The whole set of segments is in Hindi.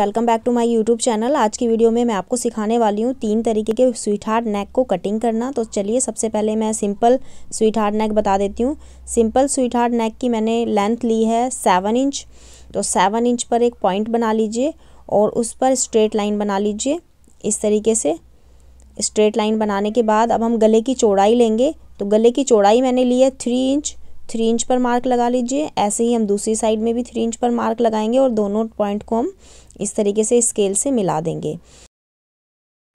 welcome back to my YouTube channel आज की वीडियो में मैं आपको सिखाने वाली हूँ तीन तरीके के स्वीट हार्ट नेक को कटिंग करना तो चलिए सबसे पहले मैं सिंपल स्वीट हार्ट नेक बता देती हूँ सिंपल स्वीट हार्ट नेक की मैंने लेंथ ली है सेवन इंच तो सेवन इंच पर एक पॉइंट बना लीजिए और उस पर स्ट्रेट लाइन बना लीजिए इस तरीके से स्ट्रेट लाइन बनाने के बाद अब हम गले की चौड़ाई लेंगे तो गले की चौड़ाई मैंने ली है थ्री इंच थ्री इंच पर मार्क लगा लीजिए ऐसे ही हम दूसरी साइड में भी थ्री इंच पर मार्क लगाएंगे और दोनों पॉइंट को हम इस तरीके से स्केल से मिला देंगे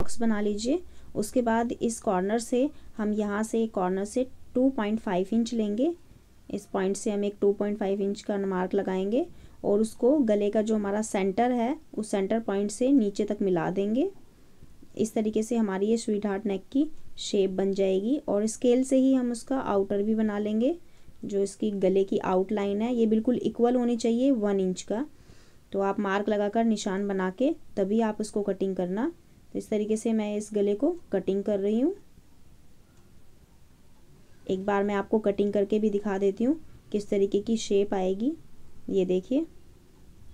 बॉक्स बना लीजिए उसके बाद इस कॉर्नर से हम यहाँ से कॉर्नर से 2.5 इंच लेंगे इस पॉइंट से हम एक 2.5 इंच का मार्क लगाएंगे और उसको गले का जो हमारा सेंटर है उस सेंटर पॉइंट से नीचे तक मिला देंगे इस तरीके से हमारी ये स्वीट हार्ट नेक की शेप बन जाएगी और स्केल से ही हम उसका आउटर भी बना लेंगे जो इसकी गले की आउटलाइन है ये बिल्कुल इक्वल होनी चाहिए वन इंच का तो आप मार्क लगाकर निशान बना के तभी आप उसको कटिंग करना तो इस तरीके से मैं इस गले को कटिंग कर रही हूँ एक बार मैं आपको कटिंग करके भी दिखा देती हूँ किस तरीके की शेप आएगी ये देखिए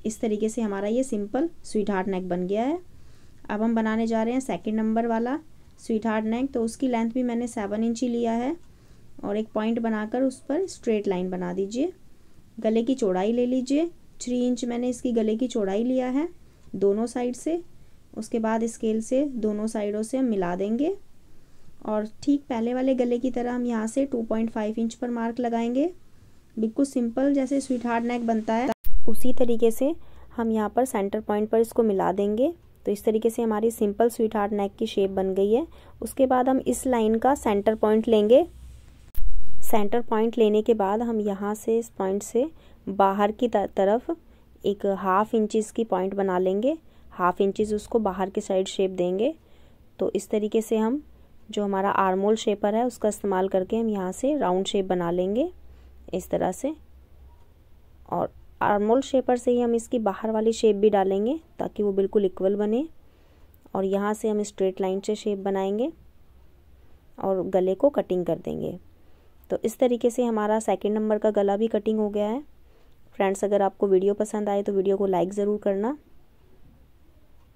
इस तरीके से हमारा ये सिंपल स्वीट हार्ट नेक बन गया है अब हम बनाने जा रहे हैं सेकेंड नंबर वाला स्वीट हार्ट नेक तो उसकी लेंथ भी मैंने सेवन इंच ही लिया है और एक पॉइंट बनाकर उस पर स्ट्रेट लाइन बना दीजिए गले की चौड़ाई ले लीजिए थ्री इंच मैंने इसकी गले की चौड़ाई लिया है दोनों साइड से उसके बाद स्केल से दोनों साइडों से हम मिला देंगे और ठीक पहले वाले गले की तरह हम यहाँ से 2.5 इंच पर मार्क लगाएंगे बिल्कुल सिंपल जैसे स्वीट हार्ड नेक बनता है उसी तरीके से हम यहाँ पर सेंटर पॉइंट पर इसको मिला देंगे तो इस तरीके से हमारी सिंपल स्वीट हार्ट नेक की शेप बन गई है उसके बाद हम इस लाइन का सेंटर पॉइंट लेंगे सेंटर पॉइंट लेने के बाद हम यहाँ से इस पॉइंट से बाहर की तरफ एक हाफ इंचिस की पॉइंट बना लेंगे हाफ इंचिस उसको बाहर की साइड शेप देंगे तो इस तरीके से हम जो हमारा आर्मोल शेपर है उसका इस्तेमाल करके हम यहाँ से राउंड शेप बना लेंगे इस तरह से और आर्मोल शेपर से ही हम इसकी बाहर वाली शेप भी डालेंगे ताकि वो बिल्कुल इक्वल बने और यहाँ से हम स्ट्रेट लाइन से शेप बनाएंगे और गले को कटिंग कर देंगे तो इस तरीके से हमारा सेकेंड नंबर का गला भी कटिंग हो गया है फ्रेंड्स अगर आपको वीडियो पसंद आए तो वीडियो को लाइक ज़रूर करना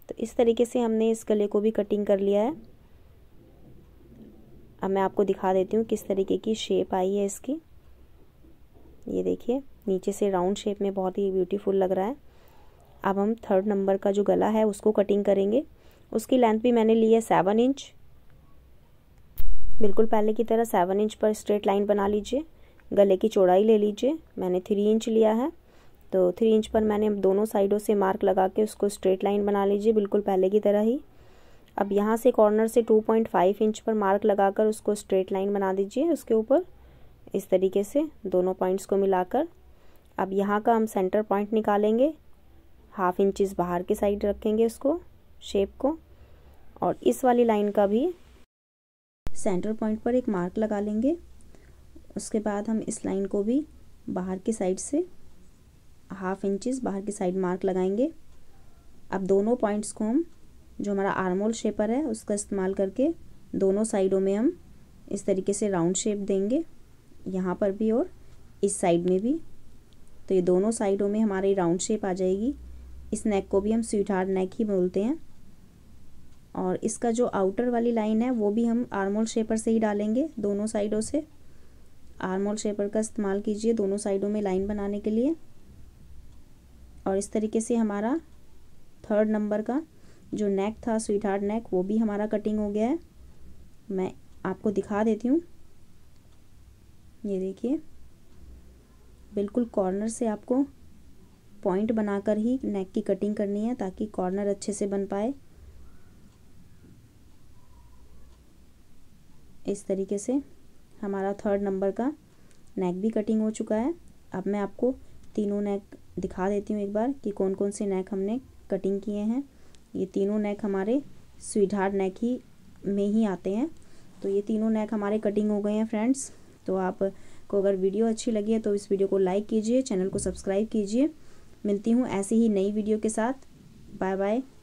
तो इस तरीके से हमने इस गले को भी कटिंग कर लिया है अब मैं आपको दिखा देती हूँ किस तरीके की शेप आई है इसकी ये देखिए नीचे से राउंड शेप में बहुत ही ब्यूटीफुल लग रहा है अब हम थर्ड नंबर का जो गला है उसको कटिंग करेंगे उसकी लेंथ भी मैंने ली है सेवन इंच बिल्कुल पहले की तरह सेवन इंच पर स्ट्रेट लाइन बना लीजिए गले की चौड़ाई ले लीजिए मैंने थ्री इंच लिया है तो थ्री इंच पर मैंने दोनों साइडों से मार्क लगा के उसको स्ट्रेट लाइन बना लीजिए बिल्कुल पहले की तरह ही अब यहाँ से कॉर्नर से 2.5 इंच पर मार्क लगाकर उसको स्ट्रेट लाइन बना दीजिए उसके ऊपर इस तरीके से दोनों पॉइंट्स को मिलाकर अब यहाँ का हम सेंटर पॉइंट निकालेंगे हाफ इंचज़ बाहर के साइड रखेंगे उसको शेप को और इस वाली लाइन का भी सेंटर पॉइंट पर एक मार्क लगा लेंगे उसके बाद हम इस लाइन को भी बाहर की साइड से हाफ इंचज़ बाहर की साइड मार्क लगाएंगे अब दोनों पॉइंट्स को हम जो हमारा आर्मोल शेपर है उसका इस्तेमाल करके दोनों साइडों में हम इस तरीके से राउंड शेप देंगे यहाँ पर भी और इस साइड में भी तो ये दोनों साइडों में हमारी राउंड शेप आ जाएगी इस नेक को भी हम स्वीट हार्ड नेक ही बोलते हैं और इसका जो आउटर वाली लाइन है वो भी हम आर्मोल शेपर से ही डालेंगे दोनों साइडों से आर्मोल शेपर का इस्तेमाल कीजिए दोनों साइडों में लाइन बनाने के लिए और इस तरीके से हमारा थर्ड नंबर का जो नेक था स्वीट हार्ट नेक वो भी हमारा कटिंग हो गया है मैं आपको दिखा देती हूँ ये देखिए बिल्कुल कॉर्नर से आपको पॉइंट बनाकर ही नेक की कटिंग करनी है ताकि कॉर्नर अच्छे से बन पाए इस तरीके से हमारा थर्ड नंबर का नेक भी कटिंग हो चुका है अब मैं आपको तीनों नेक दिखा देती हूँ एक बार कि कौन कौन से नेक हमने कटिंग किए हैं ये तीनों नेक हमारे स्वीटहार्ट नेक ही में ही आते हैं तो ये तीनों नेक हमारे कटिंग हो गए हैं फ्रेंड्स तो आपको अगर वीडियो अच्छी लगी है तो इस वीडियो को लाइक कीजिए चैनल को सब्सक्राइब कीजिए मिलती हूँ ऐसी ही नई वीडियो के साथ बाय बाय